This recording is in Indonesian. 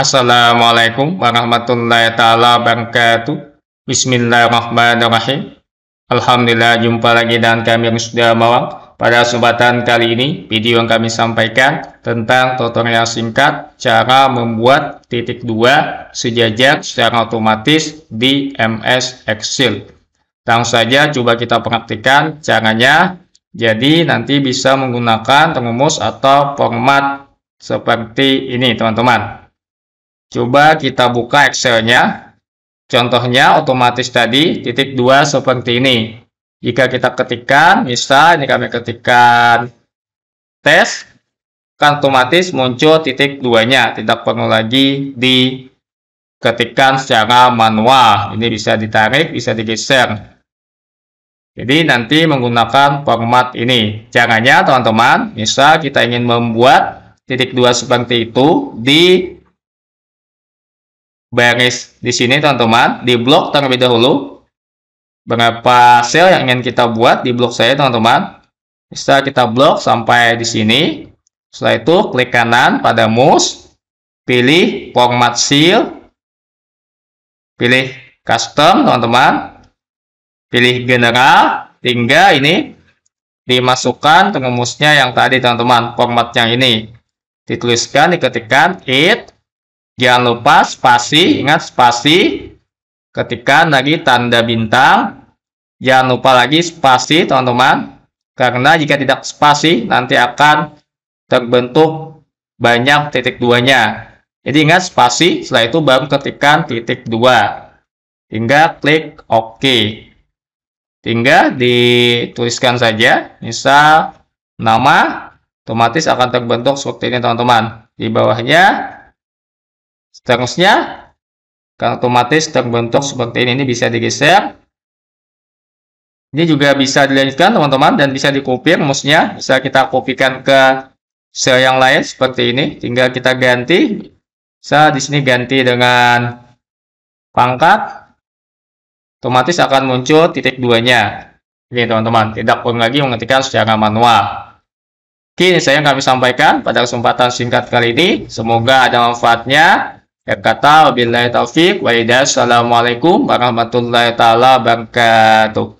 Assalamualaikum warahmatullahi taala wabarakatuh. Bismillahirrahmanirrahim. Alhamdulillah jumpa lagi dengan kami yang sudah Mawang. Pada kesempatan kali ini, video yang kami sampaikan tentang tutorial singkat cara membuat titik dua sejajar secara otomatis di MS Excel. Langsung saja coba kita perhatikan caranya. Jadi nanti bisa menggunakan rumus atau format seperti ini teman-teman. Coba kita buka Excel-nya. Contohnya otomatis tadi titik 2 seperti ini. Jika kita ketikkan, misal ini kami ketikkan tes, kan otomatis muncul titik duanya Tidak perlu lagi diketikkan secara manual. Ini bisa ditarik, bisa digeser. Jadi nanti menggunakan format ini. Caranya teman-teman, misal kita ingin membuat titik dua seperti itu di baris di sini teman-teman di blok terlebih dahulu berapa sel yang ingin kita buat di blok saya teman-teman bisa kita blok sampai di sini setelah itu klik kanan pada mouse pilih format seal pilih custom teman-teman pilih general hingga ini dimasukkan pengemusnya yang tadi teman-teman format yang ini dituliskan diketikkan it Jangan lupa spasi, ingat spasi ketika lagi tanda bintang. Jangan lupa lagi spasi teman-teman. Karena jika tidak spasi nanti akan terbentuk banyak titik duanya. Jadi ingat spasi, setelah itu baru ketikkan titik dua. Hingga klik OK. Tinggal dituliskan saja, misal nama, otomatis akan terbentuk seperti ini teman-teman. Di bawahnya Seterusnya, karena otomatis terbentuk seperti ini, ini bisa digeser. Ini juga bisa dilanjutkan teman-teman dan bisa dikopir Musnya Bisa kita kopikan ke sel yang lain seperti ini. Tinggal kita ganti. Bisa di sini ganti dengan pangkat. Otomatis akan muncul titik duanya. Ini teman-teman, tidak perlu lagi mengetikkan secara manual. Oke, saya yang kami sampaikan pada kesempatan singkat kali ini. Semoga ada manfaatnya. Kata wabillahi taufik wa Assalamualaikum warahmatullahi taala wabarakatuh.